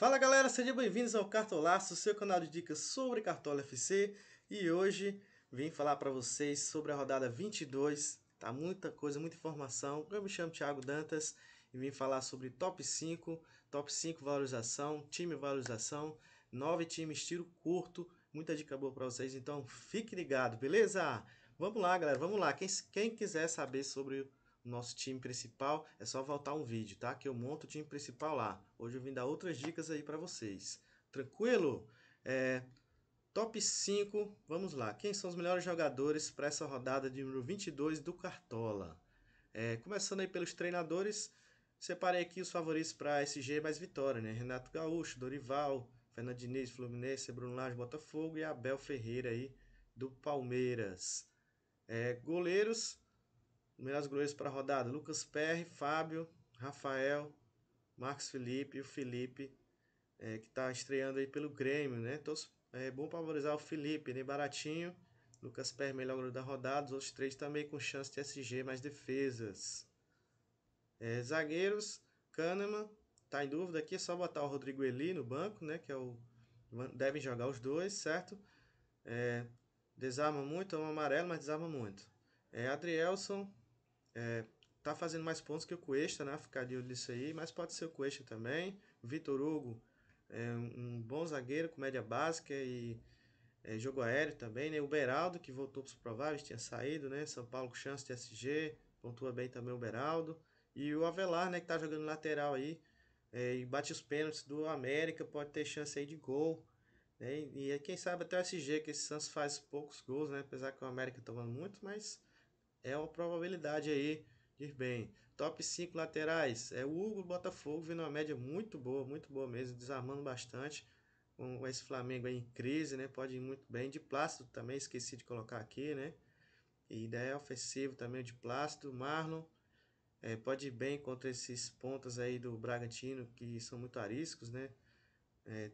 Fala galera, sejam bem-vindos ao Cartolaço, seu canal de dicas sobre Cartola FC. E hoje vim falar para vocês sobre a rodada 22. Tá muita coisa, muita informação. Eu me chamo Thiago Dantas e vim falar sobre top 5, top 5 valorização, time valorização, nove times tiro curto. Muita dica boa para vocês, então fique ligado, beleza? Vamos lá, galera, vamos lá. Quem, quem quiser saber sobre nosso time principal, é só voltar um vídeo, tá? Que eu monto o time principal lá. Hoje eu vim dar outras dicas aí para vocês. Tranquilo? É, top 5, vamos lá. Quem são os melhores jogadores para essa rodada de número 22 do Cartola? É, começando aí pelos treinadores, separei aqui os favoritos para SG mais vitória, né? Renato Gaúcho, Dorival, Fernando Diniz, Fluminense, Bruno Lage, Botafogo e Abel Ferreira aí do Palmeiras. É, goleiros, Melhores goleiros para a rodada: Lucas Perry, Fábio, Rafael, Marcos Felipe e o Felipe, é, que está estreando aí pelo Grêmio, né? Então, é bom para valorizar o Felipe, né? Baratinho. Lucas Perry, melhor goleiro da rodada. Os outros três também com chance de SG, mais defesas. É, zagueiros, Kahneman, tá em dúvida aqui, é só botar o Rodrigo Eli no banco, né? Que é o. Devem jogar os dois, certo? É, desarma muito, é um amarelo, mas desarma muito. É, Adrielson, é, tá fazendo mais pontos que o Cuesta, né? Ficar de olho nisso aí, mas pode ser o Cuesta também. Vitor Hugo é um bom zagueiro com média básica e é, jogo aéreo também, né? O Beraldo, que voltou para os prováveis, tinha saído, né? São Paulo com chance de SG, pontua bem também o Beraldo. E o Avelar, né, que tá jogando lateral aí, é, e bate os pênaltis do América, pode ter chance aí de gol. Né? E, e quem sabe até o SG, que esse Santos faz poucos gols, né? Apesar que o América tá tomando muito, mas é uma probabilidade aí de ir bem. Top 5 laterais, é o Hugo Botafogo vindo uma média muito boa, muito boa mesmo, desarmando bastante. Com esse Flamengo aí em crise, né? Pode ir muito bem. De Plácido também, esqueci de colocar aqui, né? E ideia ofensiva ofensivo também, de Plácido. Marlon é, pode ir bem contra esses pontas aí do Bragantino, que são muito ariscos, né? É,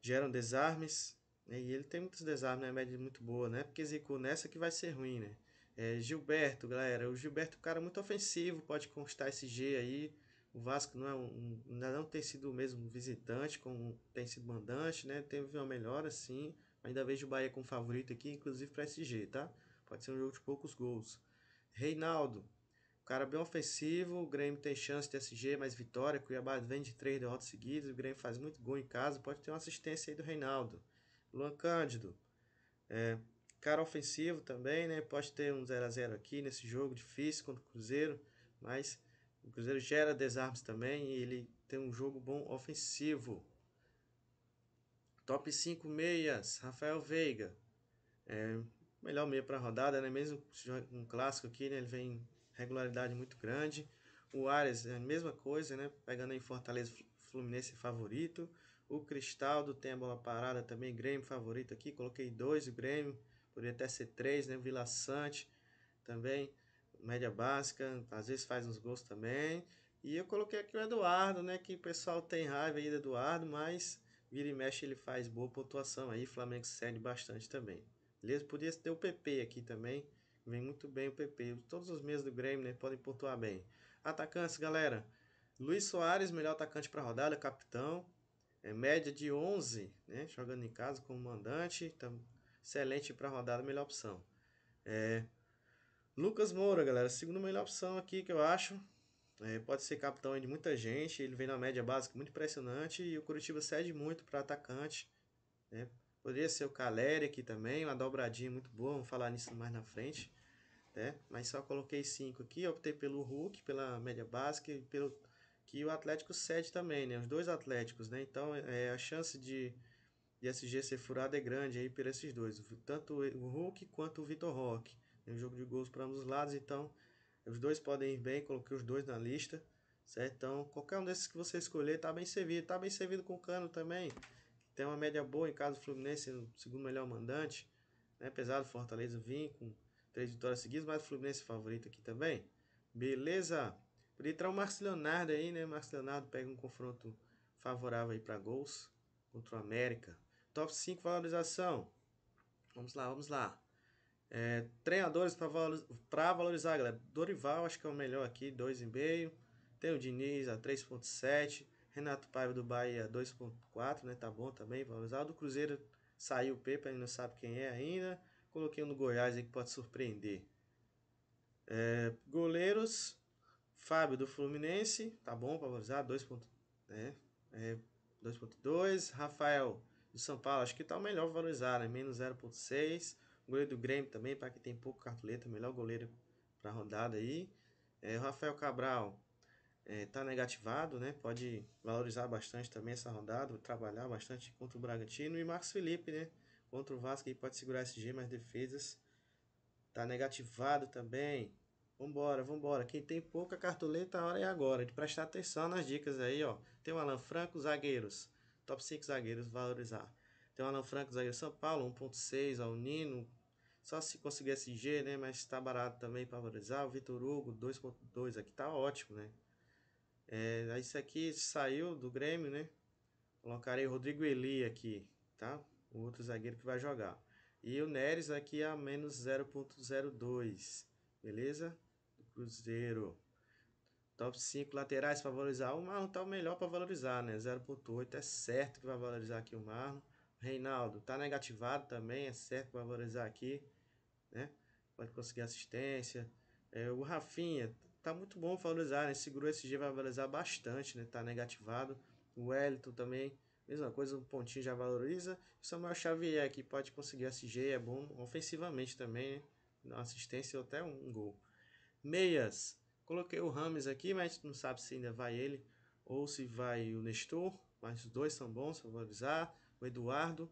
geram desarmes. Né, e ele tem muitos desarmes, né? média muito boa, né? Porque Zico nessa que vai ser ruim, né? É, Gilberto, galera, o Gilberto é um cara muito ofensivo, pode constar esse G aí. O Vasco não é um, ainda não tem sido o mesmo visitante como tem sido mandante, né? Teve uma melhora sim. Ainda vejo o Bahia como favorito aqui, inclusive para SG, tá? Pode ser um jogo de poucos gols. Reinaldo, cara bem ofensivo, o Grêmio tem chance de SG, mas vitória. Cuiabá vem de três derrotas seguidas, o Grêmio faz muito gol em casa, pode ter uma assistência aí do Reinaldo. Luan Cândido, é, Cara ofensivo também, né? Pode ter um 0 a 0 aqui nesse jogo difícil contra o Cruzeiro, mas o Cruzeiro gera desarmes também e ele tem um jogo bom ofensivo. Top 5 meias, Rafael Veiga. É, melhor meia para a rodada, né? Mesmo um clássico aqui, né? Ele vem regularidade muito grande. O Ares é a mesma coisa, né? Pegando em Fortaleza Fluminense favorito. O Cristaldo tem a bola parada também, Grêmio favorito aqui. Coloquei dois, o Grêmio poderia até ser três, né? Vila Sante também, média básica, às vezes faz uns gols também. E eu coloquei aqui o Eduardo, né? Que o pessoal tem raiva aí do Eduardo, mas vira e mexe ele faz boa pontuação aí. Flamengo cede bastante também. Beleza? Podia ter o PP aqui também. Vem muito bem o PP. Todos os meses do Grêmio né, podem pontuar bem. Atacantes, galera. Luiz Soares, melhor atacante para rodada, capitão. É média de 11, né? Jogando em casa como mandante. Excelente para rodada, melhor opção. É, Lucas Moura, galera, segunda melhor opção aqui que eu acho. É, pode ser capitão de muita gente, ele vem na média básica muito impressionante e o Curitiba cede muito para atacante. Né? Poderia ser o Caleri aqui também, uma dobradinha muito boa, vamos falar nisso mais na frente. Né? Mas só coloquei cinco aqui, optei pelo Hulk, pela média básica e pelo que o Atlético cede também, né? Os dois Atléticos, né? Então é, a chance de de SG ser furada é grande aí por esses dois, tanto o Hulk quanto o Vitor Roque. Tem um jogo de gols para ambos os lados, então os dois podem ir bem, coloquei os dois na lista, certo? Então qualquer um desses que você escolher está bem servido, está bem servido com o Cano também. Tem uma média boa em casa do Fluminense, segundo melhor mandante, né? Apesar do Fortaleza vir com três vitórias seguidas, mas o Fluminense é favorito aqui também. Beleza? Por entrar o Marcos Leonardo aí, né? Marcos Leonardo pega um confronto favorável aí para gols contra o América. Top 5 valorização. Vamos lá, vamos lá. É, treinadores para valor, valorizar, galera. Dorival, acho que é o melhor aqui, 2,5. Tem o Diniz a 3,7. Renato Paiva do Bahia 2,4, né? Tá bom também, valorizado. Do Cruzeiro saiu o Pepe ainda não sabe quem é ainda. Coloquei um no Goiás aí que pode surpreender. É, goleiros, Fábio do Fluminense, tá bom para valorizar, 2,2. Né? É, 2.2. Rafael do São Paulo, acho que está melhor valorizar, né? Menos 0,6. O goleiro do Grêmio também, para quem tem pouco cartoleta, melhor goleiro para a rodada aí. É, Rafael Cabral está é, tá negativado, né? Pode valorizar bastante também essa rodada, trabalhar bastante contra o Bragantino. E Marcos Felipe, né? Contra o Vasco, aí pode segurar esse G, mas defesas está negativado também. Vambora, vambora. Quem tem pouca cartoleta, a hora é agora. De prestar atenção nas dicas aí, ó. Tem o Alan Franco, zagueiros. Top 5 zagueiros valorizar. Tem o Alan Franco, zagueiro São Paulo, 1.6, ao Nino. Só se conseguir SG, né? Mas tá barato também para valorizar. O Vitor Hugo, 2.2, aqui tá ótimo, né? É, isso aqui saiu do Grêmio, né? Colocarei o Rodrigo Eli aqui, tá? O outro zagueiro que vai jogar. E o Neres aqui a menos 0.02, beleza? Do Cruzeiro. Top 5 laterais para valorizar. O Marlon tá o melhor para valorizar, né? 0.8 é certo que vai valorizar aqui o Marlon. Reinaldo tá negativado também, é certo que vai valorizar aqui, né? Pode conseguir assistência. É, o Rafinha tá muito bom valorizar, né? Segurou esse g vai valorizar bastante, né? Tá negativado. O Wellington também, mesma coisa, um pontinho já valoriza. O Samuel Xavier aqui pode conseguir SG, é bom ofensivamente também, né? Uma assistência ou até um gol. Meias Coloquei o Rames aqui, mas não sabe se ainda vai ele ou se vai o Nestor. Mas os dois são bons, só vou avisar. O Eduardo,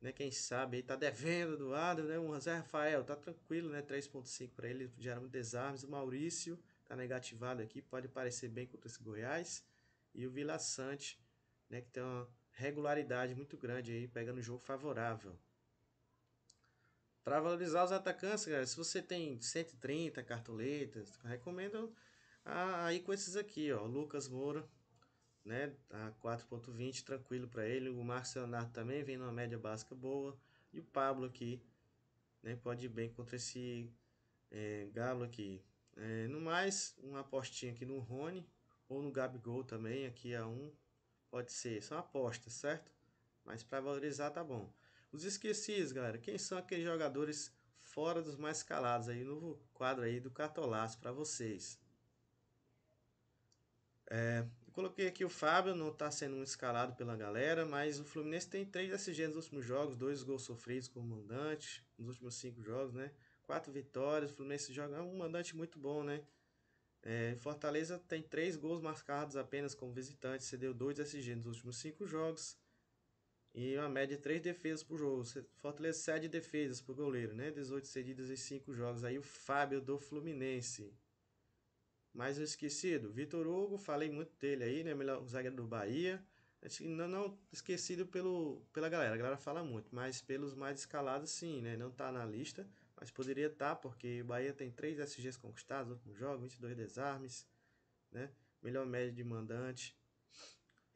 né? Quem sabe aí tá devendo Eduardo, né? O Zé Rafael tá tranquilo, né? 3.5 para ele, gera desarmes. O Maurício tá negativado aqui, pode parecer bem contra esse Goiás. E o Vila Sante, né? Que tem uma regularidade muito grande aí, pegando o jogo favorável para valorizar os atacantes, cara, se você tem 130 cartoletas, recomendo aí com esses aqui, ó, Lucas Moura, né, tá a 4.20, tranquilo para ele, o Marcelo Leonardo também vem numa média básica boa, e o Pablo aqui, né, pode ir bem contra esse é, Galo aqui. É, no mais, uma apostinha aqui no Rony, ou no Gabigol também, aqui a 1, pode ser, são apostas, certo? Mas para valorizar tá bom. Os esquecidos, galera, quem são aqueles jogadores fora dos mais calados aí no quadro aí do Catolaço para vocês? É, eu coloquei aqui o Fábio, não está sendo um escalado pela galera, mas o Fluminense tem três SG nos últimos jogos, dois gols sofridos como mandante, nos últimos cinco jogos, né? Quatro vitórias, o Fluminense joga é um mandante muito bom, né? É, Fortaleza tem três gols marcados apenas como visitante, cedeu dois SG nos últimos cinco jogos e uma média de 3 defesas por jogo. Fortaleza sete defesas por goleiro, né? 18 cedidas em 5 jogos. Aí o Fábio do Fluminense. Mais um esquecido, Vitor Hugo, falei muito dele aí, né? Melhor zagueiro do Bahia. Não, não esquecido pelo, pela galera, a galera fala muito, mas pelos mais escalados sim, né? Não tá na lista, mas poderia estar, tá, porque o Bahia tem 3 SGs conquistados no último jogo, 22 desarmes, né? Melhor média de mandante,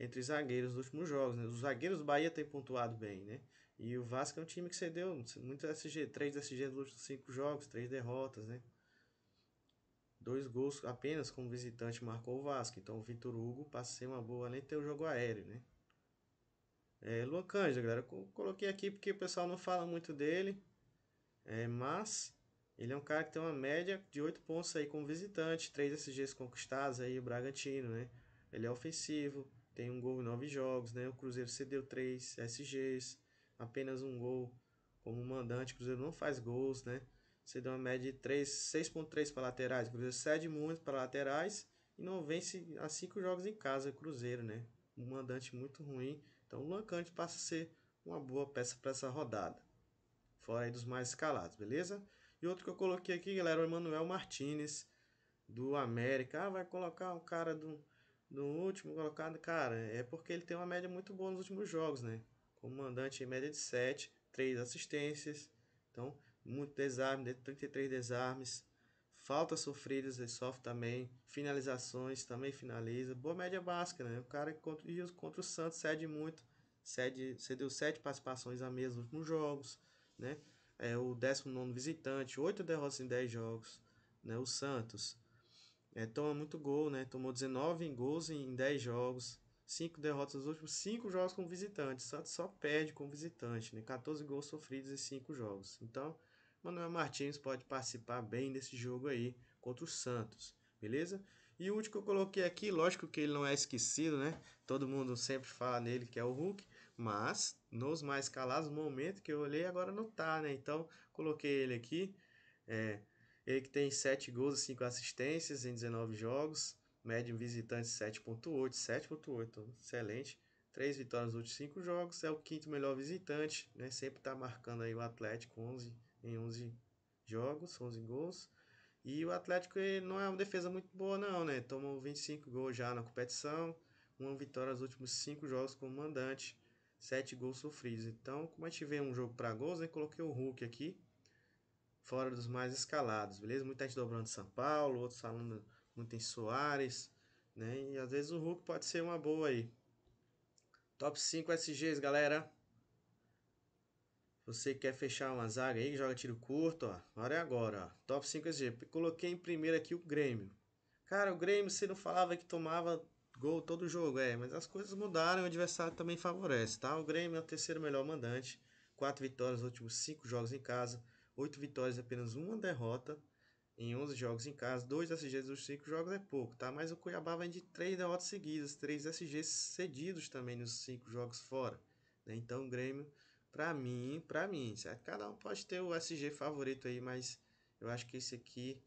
entre os zagueiros dos últimos jogos. Né? Os zagueiros do Bahia têm pontuado bem, né? E o Vasco é um time que cedeu muito SG, 3 SG nos últimos 5 jogos, 3 derrotas, né? Dois gols apenas como visitante marcou o Vasco. Então o Vitor Hugo passa a ser uma boa, além de ter o jogo aéreo, né? É, Luan Cândido, galera, eu coloquei aqui porque o pessoal não fala muito dele, é, mas ele é um cara que tem uma média de 8 pontos aí como visitante, 3 SGs conquistados aí, o Bragantino, né? Ele é ofensivo, tem um gol em nove jogos, né? O Cruzeiro cedeu três SGs, apenas um gol como mandante. O Cruzeiro não faz gols, né? Cedeu uma média de 6,3 para laterais. O Cruzeiro cede muito para laterais e não vence a cinco jogos em casa. O Cruzeiro, né? Um mandante muito ruim. Então o Lancante passa a ser uma boa peça para essa rodada. Fora aí dos mais escalados, beleza? E outro que eu coloquei aqui, galera, é o Emanuel Martinez do América. Ah, vai colocar um cara do no último colocado, cara, é porque ele tem uma média muito boa nos últimos jogos, né? Como mandante em média de 7, 3 assistências. Então, muito desarme, 33 desarmes. Faltas sofridas, ele sofre também. Finalizações, também finaliza. Boa média básica, né? O cara contra, contra o Santos cede muito. Cede, cedeu 7 participações a mesma nos últimos jogos, né? É o 19 visitante, 8 derrotas em 10 jogos, né? O Santos é, toma muito gol, né? Tomou 19 gols em 10 jogos, 5 derrotas nos últimos 5 jogos como visitante. Santos só perde como visitante, né? 14 gols sofridos em 5 jogos. Então, Manuel Martins pode participar bem desse jogo aí contra o Santos, beleza? E o último que eu coloquei aqui, lógico que ele não é esquecido, né? Todo mundo sempre fala nele que é o Hulk, mas nos mais calados, no momento que eu olhei, agora não tá, né? Então, coloquei ele aqui. É, ele que tem 7 gols e 5 assistências em 19 jogos, Médio visitante 7.8, 7.8, excelente. 3 vitórias nos últimos 5 jogos, é o quinto melhor visitante, né? Sempre está marcando aí o Atlético 11 em 11 jogos, 11 gols. E o Atlético não é uma defesa muito boa não, né? Tomou 25 gols já na competição, uma vitória nos últimos 5 jogos como mandante, 7 gols sofridos. Então, como a gente vê um jogo para gols, né? Coloquei o Hulk aqui, fora dos mais escalados, beleza? Muita gente dobrando São Paulo, outros falando muito em Soares, né? E às vezes o Hulk pode ser uma boa aí. Top 5 SGs, galera. Você quer fechar uma zaga aí, joga tiro curto, ó. Olha é agora, ó. Top 5 SG. Coloquei em primeiro aqui o Grêmio. Cara, o Grêmio, você não falava que tomava gol todo jogo, é. Mas as coisas mudaram, o adversário também favorece, tá? O Grêmio é o terceiro melhor mandante. Quatro vitórias nos últimos cinco jogos em casa. 8 vitórias e apenas uma derrota em 11 jogos em casa. 2 SGs dos 5 jogos é pouco, tá? Mas o Cuiabá vem de 3 derrotas seguidas, 3 SGs cedidos também nos 5 jogos fora. Né? Então o Grêmio, pra mim, pra mim, certo? Cada um pode ter o SG favorito aí, mas eu acho que esse aqui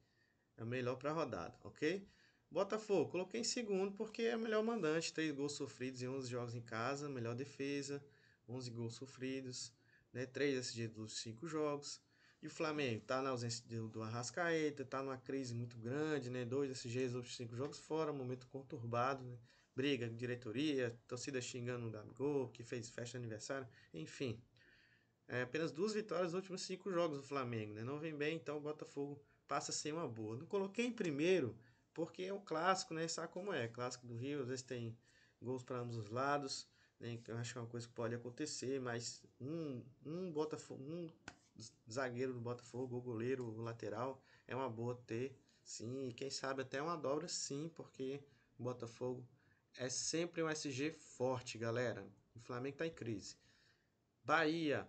é o melhor pra rodada, ok? Botafogo, coloquei em segundo porque é o melhor mandante, 3 gols sofridos em 11 jogos em casa, melhor defesa, 11 gols sofridos, né? 3 SG dos 5 jogos. E o Flamengo está na ausência do, do Arrascaeta, está numa crise muito grande, né? Dois SGs, outros cinco jogos fora, um momento conturbado, né? Briga, diretoria, torcida xingando o Gabigol, que fez festa de aniversário, enfim. É, apenas duas vitórias nos últimos cinco jogos do Flamengo, né? Não vem bem, então o Botafogo passa sem uma boa. Não coloquei em primeiro, porque é o um clássico, né? Sabe como é? Clássico do Rio, às vezes tem gols para ambos os lados, né? Então, eu acho que é uma coisa que pode acontecer, mas um, um Botafogo, um zagueiro do Botafogo, ou goleiro, ou lateral, é uma boa ter, sim, e quem sabe até uma dobra, sim, porque o Botafogo é sempre um SG forte, galera. O Flamengo tá em crise. Bahia.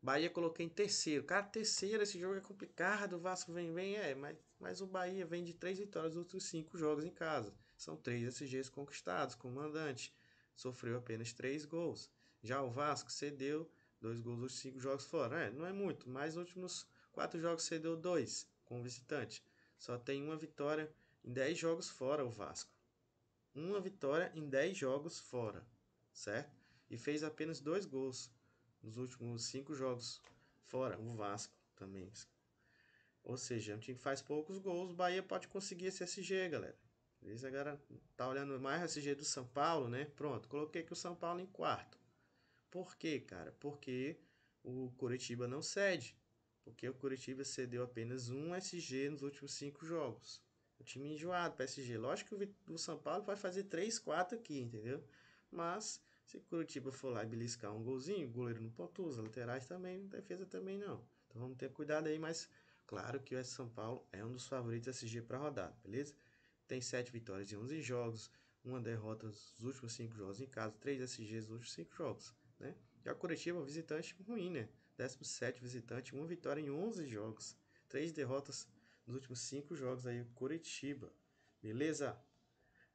Bahia coloquei em terceiro. Cara, terceiro, esse jogo é complicado. O Vasco vem vem é, mas, mas o Bahia vem de três vitórias nos outros cinco jogos em casa. São três SGs conquistados, comandante. Sofreu apenas três gols. Já o Vasco cedeu Dois gols nos cinco jogos fora. É, não é muito, mas nos últimos quatro jogos cedeu dois com visitante. Só tem uma vitória em dez jogos fora o Vasco. Uma vitória em dez jogos fora, certo? E fez apenas dois gols nos últimos cinco jogos fora o Vasco também. Ou seja, é um time que faz poucos gols, o Bahia pode conseguir esse SG, galera. Eles agora tá olhando mais o SG do São Paulo, né? Pronto, coloquei aqui o São Paulo em quarto. Por quê, cara? Porque o Curitiba não cede. Porque o Curitiba cedeu apenas um SG nos últimos cinco jogos. O é time enjoado, PSG. Lógico que o São Paulo vai fazer 3, 4 aqui, entendeu? Mas se o Curitiba for lá e beliscar um golzinho, o goleiro não pontua, os laterais também, defesa também não. Então vamos ter cuidado aí, mas claro que o São Paulo é um dos favoritos SG para rodar, beleza? Tem 7 vitórias em 11 jogos, uma derrota nos últimos 5 jogos em casa, 3 SGs nos últimos 5 jogos né? Já o Curitiba, é visitante ruim, né? 17 visitante, uma vitória em 11 jogos, três derrotas nos últimos cinco jogos aí, Curitiba. Beleza?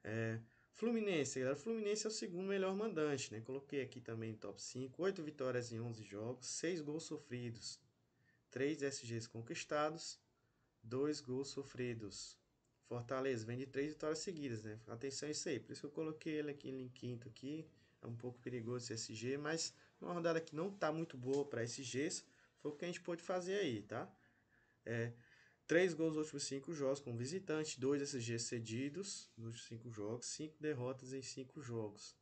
É, Fluminense, galera. Fluminense é o segundo melhor mandante, né? Coloquei aqui também top 5. 8 vitórias em 11 jogos, 6 gols sofridos, 3 SGs conquistados, 2 gols sofridos. Fortaleza vem de 3 vitórias seguidas, né? Atenção a isso aí. Por isso que eu coloquei ele aqui em quinto aqui é um pouco perigoso esse SG, mas uma rodada que não está muito boa para SGS foi o que a gente pôde fazer aí, tá? É, três gols nos últimos cinco jogos com visitante, dois SG cedidos nos últimos cinco jogos, cinco derrotas em cinco jogos,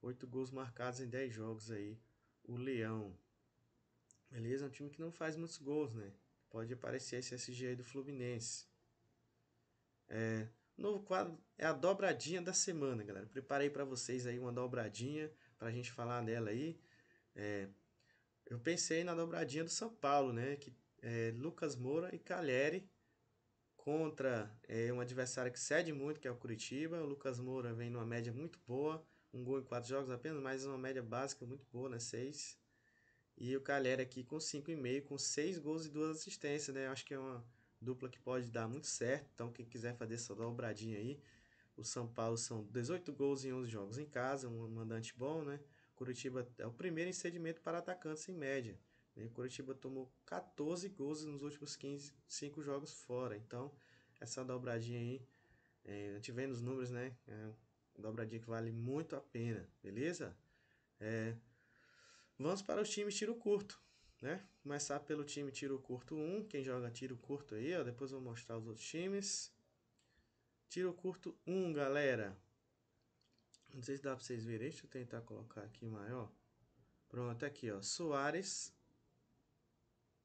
oito gols marcados em dez jogos aí, o Leão. Beleza? É um time que não faz muitos gols, né? Pode aparecer esse SG aí do Fluminense. É, Novo quadro é a dobradinha da semana, galera. Preparei para vocês aí uma dobradinha para a gente falar dela aí. É, eu pensei na dobradinha do São Paulo, né? Que é, Lucas Moura e Calheri contra é, um adversário que cede muito, que é o Curitiba. O Lucas Moura vem numa média muito boa, um gol em quatro jogos apenas, mas uma média básica muito boa, né? Seis. E o Calheri aqui com cinco e meio com seis gols e duas assistências, né? acho que é uma Dupla que pode dar muito certo. Então, quem quiser fazer essa dobradinha aí. O São Paulo são 18 gols em 11 jogos em casa, um mandante bom, né? Curitiba é o primeiro em cedimento para atacantes em média. Né? Curitiba tomou 14 gols nos últimos 15, 5 jogos fora. Então, essa dobradinha aí, é, a gente vê nos números, né? É dobradinha que vale muito a pena, beleza? É, vamos para os times tiro curto né? Começar pelo time tiro curto 1, quem joga tiro curto aí, ó, depois eu vou mostrar os outros times. Tiro curto 1, galera. Não sei se dá pra vocês verem, deixa eu tentar colocar aqui maior. Pronto, aqui, ó, Soares.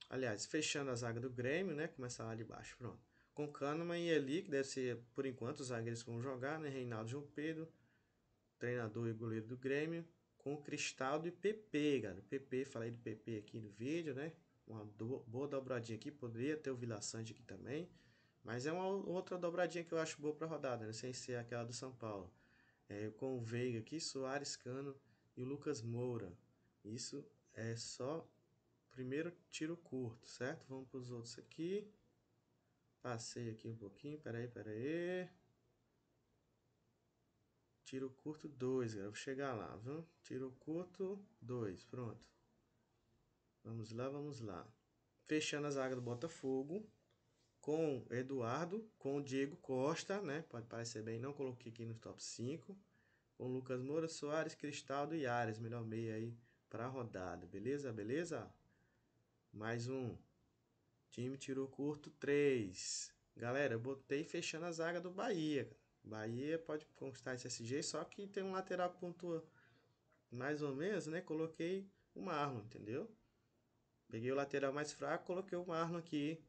Aliás, fechando a zaga do Grêmio, né? Começar lá de baixo, pronto. Com Kahneman e Eli, que deve ser, por enquanto, os zagueiros que vão jogar, né? Reinaldo João Pedro, treinador e goleiro do Grêmio com cristal e PP, galera. PP, falei do PP aqui no vídeo, né? Uma do, boa dobradinha aqui, poderia ter o Vila Sante aqui também. Mas é uma outra dobradinha que eu acho boa para rodada, né? sem ser aquela do São Paulo. É, com o Veiga aqui, Soares, Cano e o Lucas Moura. Isso é só primeiro tiro curto, certo? Vamos para os outros aqui. Passei aqui um pouquinho, peraí, peraí. Tiro curto 2, galera. Vou chegar lá, viu? Tiro curto 2, pronto. Vamos lá, vamos lá. Fechando a zaga do Botafogo. Com Eduardo, com o Diego Costa, né? Pode parecer bem, não coloquei aqui no top 5. Com Lucas Moura, Soares, Cristaldo e Ares. Melhor meia aí para a rodada, beleza? Beleza? Mais um. Time tirou curto 3. Galera, eu botei fechando a zaga do Bahia, cara. Bahia pode conquistar esse SG, só que tem um lateral que pontua mais ou menos, né? Coloquei o Marlon, entendeu? Peguei o lateral mais fraco, coloquei o Marlon aqui.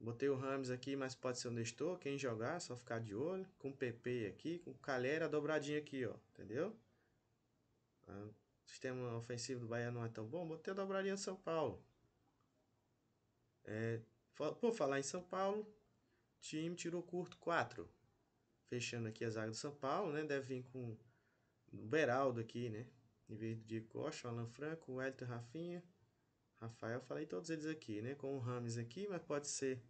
Botei o Rams aqui, mas pode ser o Nestor, quem jogar, só ficar de olho. Com o PP aqui, com o Calera dobradinho aqui, ó, entendeu? Ah, o sistema ofensivo do Bahia não é tão bom, botei a dobradinha de São Paulo. É, por falar em São Paulo, time tirou curto 4 fechando aqui a zaga do São Paulo, né? Deve vir com o Beraldo aqui, né? Em vez do Diego Costa, o Alan Franco, o Elton Rafinha, Rafael, falei todos eles aqui, né? Com o Rames aqui, mas pode ser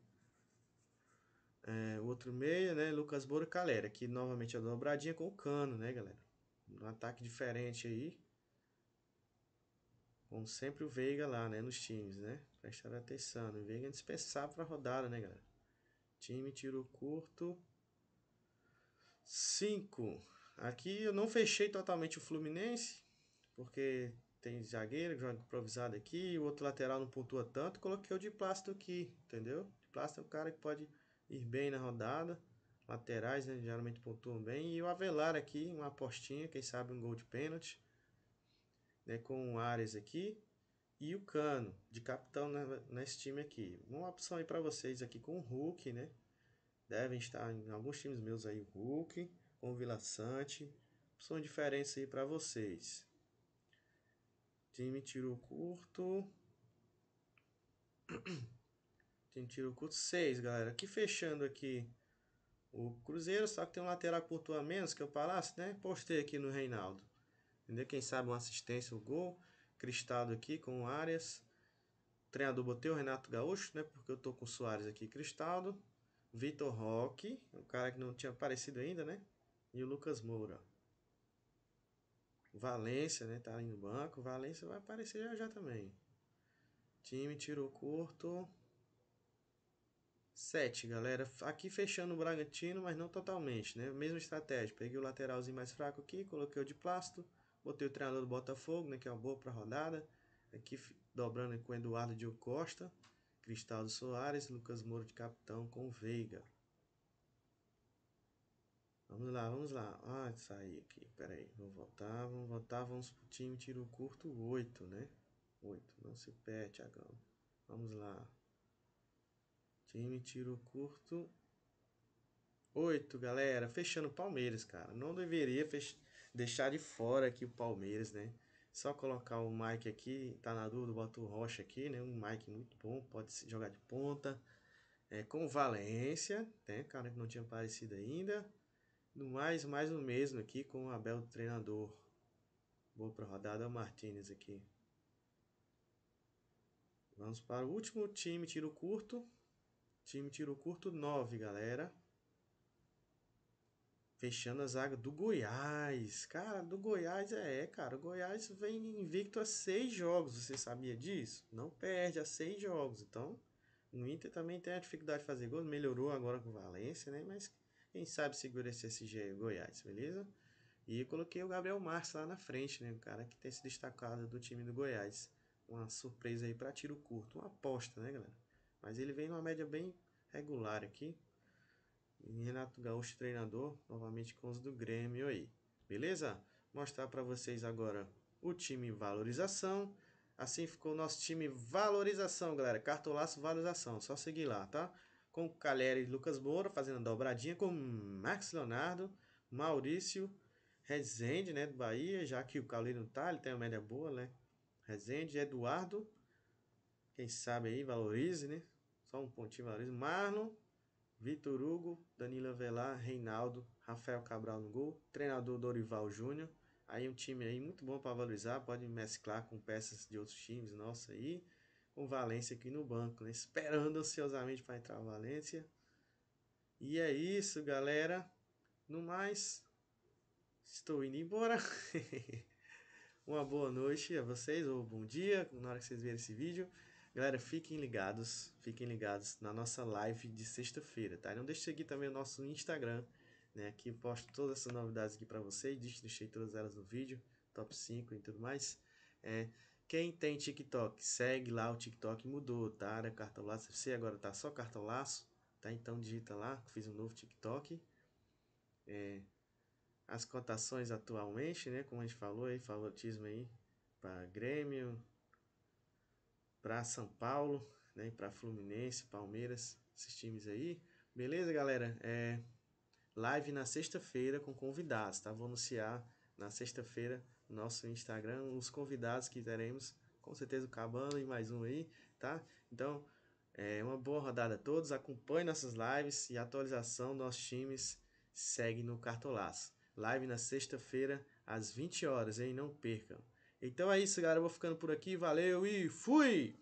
é, outro meia, né? Lucas Moura Calera, que novamente é a dobradinha com o Cano, né, galera? Um ataque diferente aí. Como sempre o Veiga lá, né? Nos times, né? Prestar atenção. O Veiga é dispensável pra rodada, né, galera? Time, tiro curto. 5. Aqui eu não fechei totalmente o Fluminense, porque tem zagueiro que joga improvisado aqui, o outro lateral não pontua tanto, coloquei o de plástico aqui, entendeu? De plástico é um cara que pode ir bem na rodada, laterais né, geralmente pontuam bem, e o Avelar aqui, uma apostinha, quem sabe um gol de pênalti, né, com o Ares aqui, e o Cano, de capitão né, nesse time aqui. Uma opção aí para vocês aqui com o Hulk, né? Devem estar em alguns times meus aí, o Hulk, com o Vila Sante. São diferentes aí para vocês. Time tiro curto. Time tiro curto 6, galera. Aqui fechando aqui o Cruzeiro, só que tem um lateral curto a menos, que é o Palácio, né? Postei aqui no Reinaldo. Entendeu? Quem sabe uma assistência, o um gol. Cristado aqui com o Arias. Treinador botei o Renato Gaúcho, né? Porque eu tô com o Soares aqui, Cristaldo. Vitor Roque, o cara que não tinha aparecido ainda, né? E o Lucas Moura. Valência, né? Tá ali no banco. Valência vai aparecer já já também. Time tirou curto. Sete, galera. Aqui fechando o Bragantino, mas não totalmente, né? Mesma estratégia. Peguei o lateralzinho mais fraco aqui, coloquei o de plástico. Botei o treinador do Botafogo, né? Que é uma boa pra rodada. Aqui dobrando com o Eduardo Diogo Costa. Cristaldo Soares, Lucas Moro de capitão com Veiga. Vamos lá, vamos lá. Ah, saí aqui. Pera aí. Vamos voltar, vamos voltar. Vamos pro time tiro curto 8, né? 8. Não se pé, Tiagão. Vamos lá. Time tiro curto 8, galera. Fechando Palmeiras, cara. Não deveria fech... deixar de fora aqui o Palmeiras, né? Só colocar o Mike aqui, tá na dúvida, bota o Rocha aqui, né? Um Mike muito bom, pode jogar de ponta. É, com Valência, né? Cara que não tinha aparecido ainda. No mais, mais o mesmo aqui com o Abel treinador. Boa pra rodada, o Martinez aqui. Vamos para o último time tiro curto. Time tiro curto 9, galera. Fechando a zaga do Goiás. Cara, do Goiás é, é, cara. O Goiás vem invicto a seis jogos. Você sabia disso? Não perde a seis jogos. Então, o Inter também tem a dificuldade de fazer gol, Melhorou agora com o Valência, né? Mas quem sabe segura esse SG Goiás, beleza? E coloquei o Gabriel Marques lá na frente, né? O cara que tem se destacado do time do Goiás. Uma surpresa aí para tiro curto. Uma aposta, né, galera? Mas ele vem numa média bem regular aqui. Renato Gaúcho, treinador, novamente com os do Grêmio aí. Beleza? Mostrar para vocês agora o time valorização. Assim ficou o nosso time valorização, galera. Cartolaço valorização, só seguir lá, tá? Com Calheri e Lucas Moura fazendo a dobradinha, com Max Leonardo, Maurício, Rezende, né, do Bahia, já que o Calheri não tá, ele tem uma média boa, né? Rezende, Eduardo, quem sabe aí, valorize, né? Só um pontinho valorize. Marlon, Vitor Hugo, Danilo Velar, Reinaldo, Rafael Cabral no gol, treinador Dorival Júnior. Aí um time aí muito bom para valorizar, pode mesclar com peças de outros times, nossa aí, com Valência aqui no banco, né? Esperando ansiosamente para entrar o Valência. E é isso, galera. No mais, estou indo embora. Uma boa noite a vocês, ou bom dia, na hora que vocês verem esse vídeo. Galera, fiquem ligados, fiquem ligados na nossa live de sexta-feira, tá? não deixe de seguir também o nosso Instagram, né? Que posto todas essas novidades aqui para vocês, Deixei todas elas no vídeo, top 5 e tudo mais. É, quem tem TikTok, segue lá, o TikTok mudou, tá? Era cartão laço você agora tá só cartão laço, tá? Então digita lá, fiz um novo TikTok. É, as cotações atualmente, né? Como a gente falou aí, favoritismo aí para Grêmio, para São Paulo, né, para Fluminense, Palmeiras, esses times aí. Beleza, galera? É, live na sexta-feira com convidados, tá? Vou anunciar na sexta-feira no nosso Instagram os convidados que teremos, com certeza o Cabana e mais um aí, tá? Então, é uma boa rodada a todos, acompanhe nossas lives e atualização dos nossos times segue no Cartolaço. Live na sexta-feira às 20 horas, hein? Não percam. Então é isso, galera. Eu vou ficando por aqui. Valeu e fui!